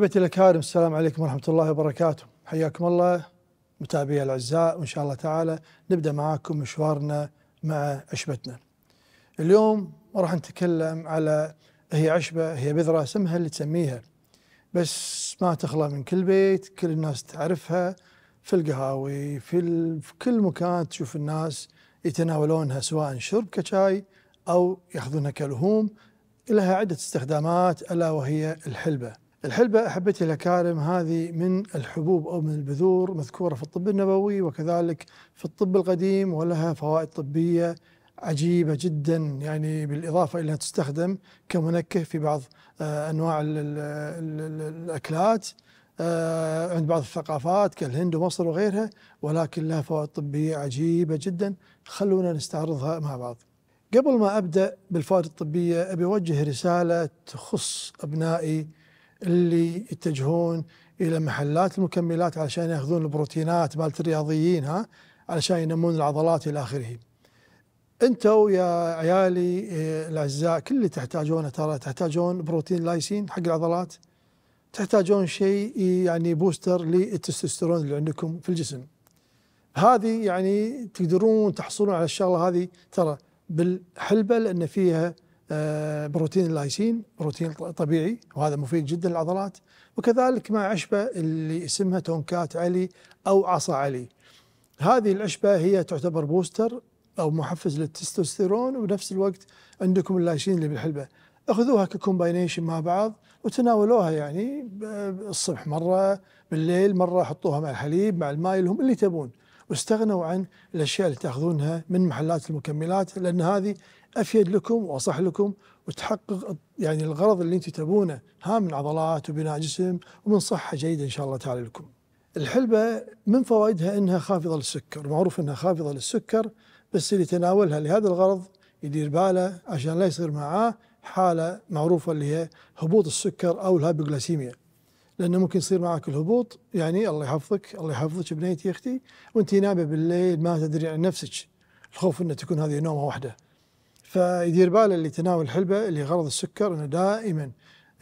مرحبتي الأكارم السلام عليكم ورحمة الله وبركاته حياكم الله متابعي الأعزاء وإن شاء الله تعالى نبدأ معاكم مشوارنا مع عشبتنا اليوم راح نتكلم على هي عشبة هي بذرة اسمها اللي تسميها بس ما تخلى من كل بيت كل الناس تعرفها في القهاوي في, ال... في كل مكان تشوف الناس يتناولونها سواء شرب كشاي أو يأخذونها كلهوم لها عدة استخدامات ألا وهي الحلبة الحلبة أحبتي الأكارم هذه من الحبوب أو من البذور مذكورة في الطب النبوي وكذلك في الطب القديم ولها فوائد طبية عجيبة جدا يعني بالإضافة إلى أنها تستخدم كمنكه في بعض آه، أنواع الأكلات آه، عند بعض الثقافات كالهند ومصر وغيرها ولكن لها فوائد طبية عجيبة جدا خلونا نستعرضها مع بعض قبل ما أبدأ بالفوائد الطبية أبي أوجه رسالة تخص أبنائي اللي يتجهون الى محلات المكملات علشان ياخذون البروتينات مالت الرياضيين ها علشان ينمون العضلات الى اخره. انتم يا عيالي إيه، الاعزاء كل اللي تحتاجونه ترى تحتاجون بروتين لايسين حق العضلات تحتاجون شيء يعني بوستر للتستوستيرون اللي عندكم في الجسم. هذه يعني تقدرون تحصلون على الشغله هذه ترى بالحلبه لان فيها آه، بروتين اللايسين بروتين طبيعي وهذا مفيد جدا للعضلات وكذلك مع عشبة اللي اسمها تونكات علي أو عصا علي هذه العشبة هي تعتبر بوستر أو محفز للتستوستيرون وبنفس الوقت عندكم اللايسين اللي بالحلبة اخذوها ككومباينيشن مع بعض وتناولوها يعني آه، الصبح مره بالليل مره حطوها مع الحليب مع الماء لهم اللي تبون واستغنوا عن الاشياء اللي تاخذونها من محلات المكملات لان هذه افيد لكم واصح لكم وتحقق يعني الغرض اللي انتم تبونه ها من عضلات وبناء جسم ومن صحه جيده ان شاء الله تعالى لكم. الحلبه من فوائدها انها خافضه للسكر، معروف انها خافضه للسكر بس اللي تناولها لهذا الغرض يدير باله عشان لا يصير معاه حاله معروفه اللي هي هبوط السكر او الهايبوغلاسيميا. لانه ممكن يصير معك الهبوط يعني الله يحفظك الله يحفظك بنيتي يا اختي وانت نايمه بالليل ما تدري عن نفسك الخوف انه تكون هذه نومه واحده فيدير باله اللي تناول الحلبه اللي غرض السكر انه دائما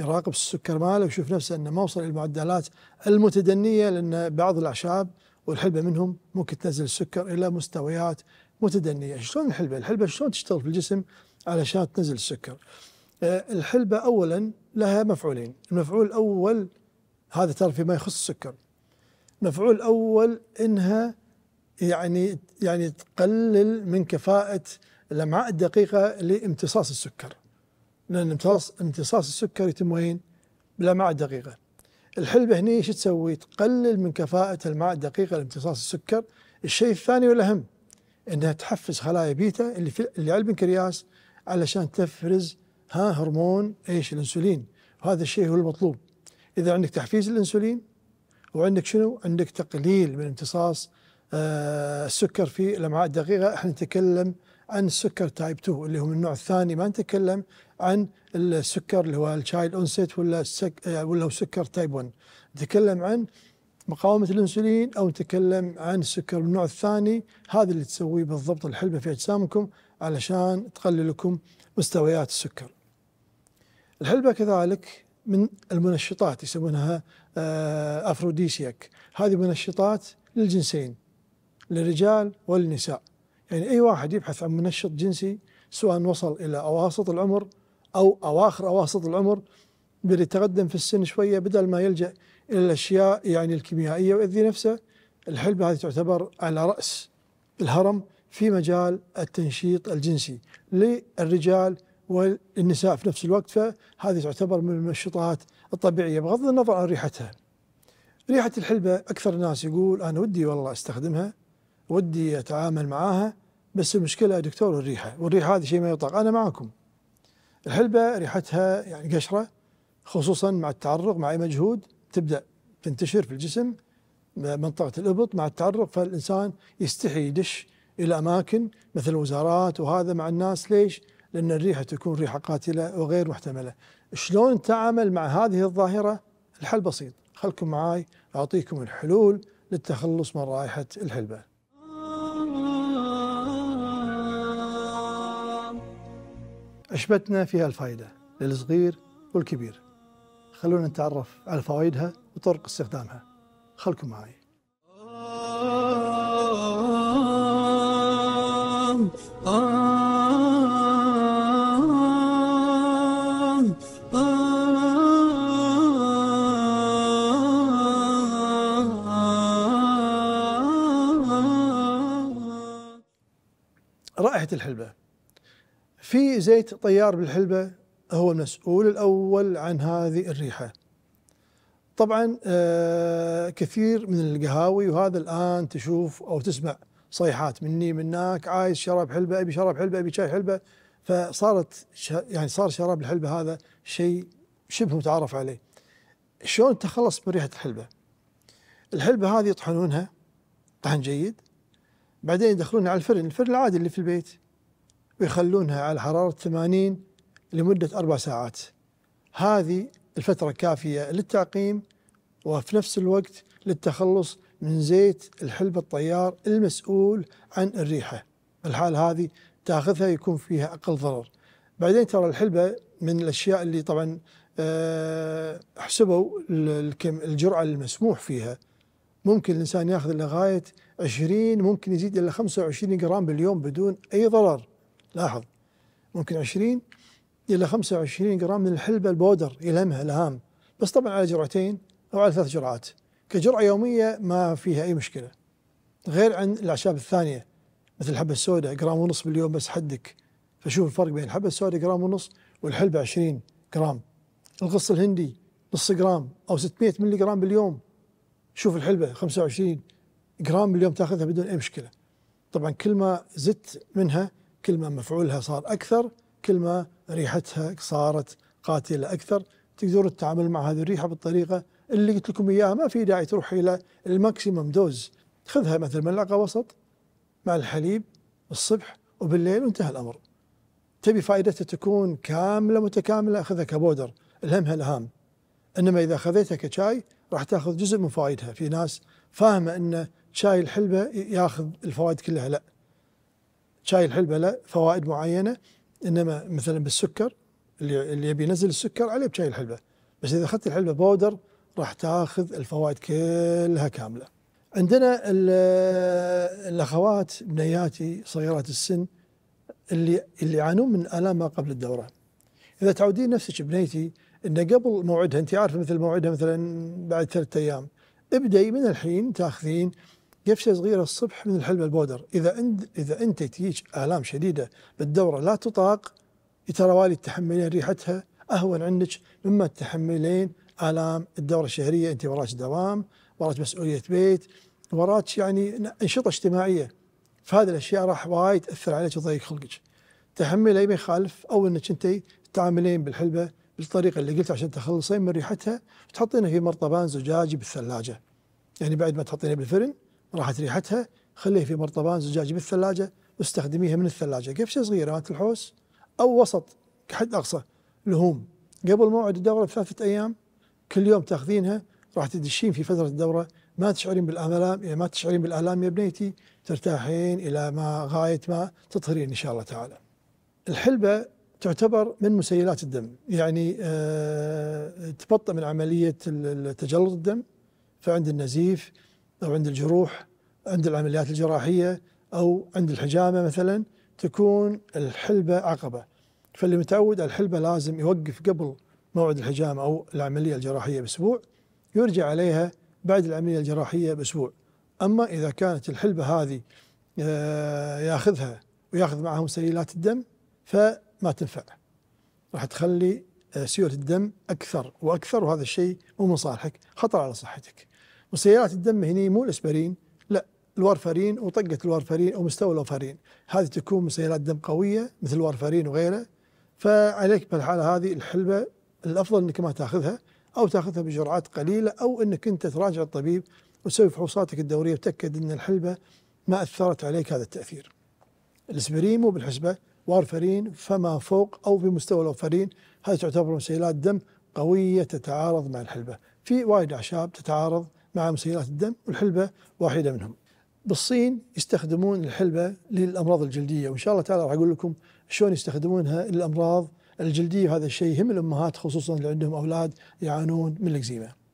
يراقب السكر ماله ويشوف نفسه انه ما وصل الى المعدلات المتدنيه لان بعض الاعشاب والحلبه منهم ممكن تنزل السكر الى مستويات متدنيه، شلون الحلبه؟ الحلبه شلون تشتغل في الجسم علشان تنزل السكر؟ آه، الحلبه اولا لها مفعولين، المفعول الاول هذا ترى فيما يخص السكر. المفعول الاول انها يعني يعني تقلل من كفاءه الامعاء الدقيقه لامتصاص السكر لان امتصاص امتصاص السكر يتم وين؟ بالامعاء الدقيقه الحلبه هني شو تسوي؟ تقلل من كفاءه الامعاء الدقيقه لامتصاص السكر الشيء الثاني والاهم انها تحفز خلايا بيتا اللي في اللي على البنكرياس علشان تفرز ها هرمون ايش الانسولين وهذا الشيء هو المطلوب اذا عندك تحفيز الانسولين وعندك شنو؟ عندك تقليل من امتصاص آه السكر في الامعاء الدقيقه احنا نتكلم عن السكر تايب 2 اللي هو من النوع الثاني ما نتكلم عن السكر اللي هو الشايلد اونسيت ولا السك آه، ولا سكر تايب 1 نتكلم عن مقاومة الأنسولين أو نتكلم عن السكر من النوع الثاني هذا اللي تسويه بالضبط الحلبة في أجسامكم علشان تقلل لكم مستويات السكر الحلبة كذلك من المنشطات يسمونها افروديسياك آه، هذه منشطات للجنسين للرجال والنساء يعني أي واحد يبحث عن منشط جنسي سواء وصل إلى أواسط العمر أو أواخر أواسط العمر بيتقدم يتقدم في السن شوية بدل ما يلجأ إلى الأشياء يعني الكيميائية ويؤذي نفسه الحلبة هذه تعتبر على رأس الهرم في مجال التنشيط الجنسي للرجال والنساء في نفس الوقت فهذه تعتبر من المنشطات الطبيعية بغض النظر عن ريحتها ريحة الحلبة أكثر الناس يقول أنا ودي والله أستخدمها ودي اتعامل معاها بس المشكله يا دكتور الريحه والريحه هذه شيء ما يطلق انا معكم الحلبه ريحتها يعني قشره خصوصا مع التعرق مع اي مجهود تبدا تنتشر في الجسم منطقه الابط مع التعرق فالانسان يستحي يدش الى اماكن مثل الوزارات وهذا مع الناس ليش؟ لان الريحه تكون ريحه قاتله وغير محتمله. شلون نتعامل مع هذه الظاهره؟ الحل بسيط، خلكم معاي اعطيكم الحلول للتخلص من رائحه الحلبه. عشبتنا فيها الفائدة للصغير والكبير خلونا نتعرف على فوائدها وطرق استخدامها خلكم معي رائحة الحلبة في زيت طيار بالحلبة هو المسؤول الأول عن هذه الريحة طبعا آه، كثير من القهاوي وهذا الآن تشوف أو تسمع صيحات مني منك عايز شراب حلبة أبي شراب حلبة أبي شاي حلبة فصارت يعني صار شراب الحلبة هذا شيء شبه متعارف عليه شلون تخلص من ريحة الحلبة الحلبة هذه يطحنونها طحن جيد بعدين يدخلونها على الفرن الفرن العادي اللي في البيت ويخلونها على حرارة 80 لمدة أربع ساعات هذه الفترة كافية للتعقيم وفي نفس الوقت للتخلص من زيت الحلبة الطيار المسؤول عن الريحة الحال هذه تاخذها يكون فيها أقل ضرر بعدين ترى الحلبة من الأشياء اللي طبعا آه، حسبوا الجرعة المسموح فيها ممكن الإنسان ياخذ لغاية 20 ممكن يزيد إلى 25 جرام باليوم بدون أي ضرر لاحظ ممكن 20 إلى 25 جرام من الحلبة البودر يلمها الهام بس طبعا على جرعتين أو على ثلاث جرعات كجرعة يومية ما فيها أي مشكلة غير عن الأعشاب الثانية مثل الحبة السوداء جرام ونص باليوم بس حدك فشوف الفرق بين الحبة السوداء جرام ونص والحلبة 20 جرام القص الهندي نص جرام أو 600 ملي جرام باليوم شوف الحلبة 25 جرام باليوم تاخذها بدون أي مشكلة طبعا كل ما زدت منها كل ما مفعولها صار أكثر كل ما ريحتها صارت قاتلة أكثر تقدر التعامل مع هذه الريحة بالطريقة اللي قلت لكم إياها ما في داعي تروح إلى الماكسيمم دوز خذها مثل ملعقة وسط مع الحليب الصبح وبالليل وانتهى الأمر تبي فائدتها تكون كاملة متكاملة أخذها كبودر الهمها الهام إنما إذا خذيتها كشاي راح تاخذ جزء من فوائدها في ناس فاهمة أن شاي الحلبة ياخذ الفوائد كلها لا شاي الحلبة له فوائد معينة إنما مثلا بالسكر اللي, اللي يبي ينزل السكر عليه بشاي الحلبة بس إذا أخذت الحلبة بودر راح تاخذ الفوائد كلها كاملة عندنا الأخوات بنياتي صغيرات السن اللي اللي يعانون من آلام ما قبل الدورة إذا تعودين نفسك بنيتي أن قبل موعدها أنت عارفة مثل موعدها مثلا بعد ثلاثة أيام ابدأي من الحين تاخذين قفشه صغيره الصبح من الحلبة البودر اذا انت اذا انت تجيك الام شديده بالدوره لا تطاق يتروالي تحملين ريحتها اهون عندك مما تحملين الام الدوره الشهريه انت وراك دوام وراك مسؤوليه بيت وراك يعني انشطه اجتماعيه فهذه الاشياء راح وايد تاثر عليك وتضيق خلقك تحمل ما يخالف او انك انت تتعاملين بالحلبه بالطريقه اللي قلت عشان تخلصين من ريحتها تحطينها في مرطبان زجاجي بالثلاجه يعني بعد ما تحطينها بالفرن راحت ريحتها خليه في مرطبان زجاجي بالثلاجه واستخدميها من الثلاجه قفشه صغيره مالت الحوس او وسط كحد اقصى لهوم قبل موعد الدوره بثلاثه ايام كل يوم تاخذينها راح تدشين في فتره الدوره ما تشعرين بالالام يعني ما تشعرين بالالام يا بنيتي ترتاحين الى ما غايه ما تطهرين ان شاء الله تعالى. الحلبه تعتبر من مسيلات الدم يعني آه، تبطئ من عمليه تجلط الدم فعند النزيف أو عند الجروح عند العمليات الجراحية أو عند الحجامة مثلا تكون الحلبة عقبة فاللي متعود الحلبة لازم يوقف قبل موعد الحجامة أو العملية الجراحية بأسبوع يرجع عليها بعد العملية الجراحية بأسبوع أما إذا كانت الحلبة هذه آه، ياخذها وياخذ معهم سيلات الدم فما تنفع راح تخلي آه، سيولة الدم أكثر وأكثر وهذا الشيء مو من صالحك خطر على صحتك وسيارات الدم هني مو الاسبرين لا الوارفرين وطقه الوارفرين او مستوى الوارفرين هذه تكون مسيرات دم قويه مثل الوارفرين وغيره فعليك بالحاله هذه الحلبه الافضل انك ما تاخذها او تاخذها بجرعات قليله او انك انت تراجع الطبيب وتسوي فحوصاتك الدوريه وتاكد ان الحلبه ما اثرت عليك هذا التاثير. الاسبرين مو بالحسبه وارفرين فما فوق او في مستوى الوارفرين هذه تعتبر مسيلات دم قويه تتعارض مع الحلبه. في وايد اعشاب تتعارض مع مسيرات الدم والحلبة واحدة منهم بالصين يستخدمون الحلبة للأمراض الجلدية وإن شاء الله تعالى راح أقول لكم شلون يستخدمونها للأمراض الجلدية وهذا الشيء يهم الأمهات خصوصا اللي عندهم أولاد يعانون من الإكزيما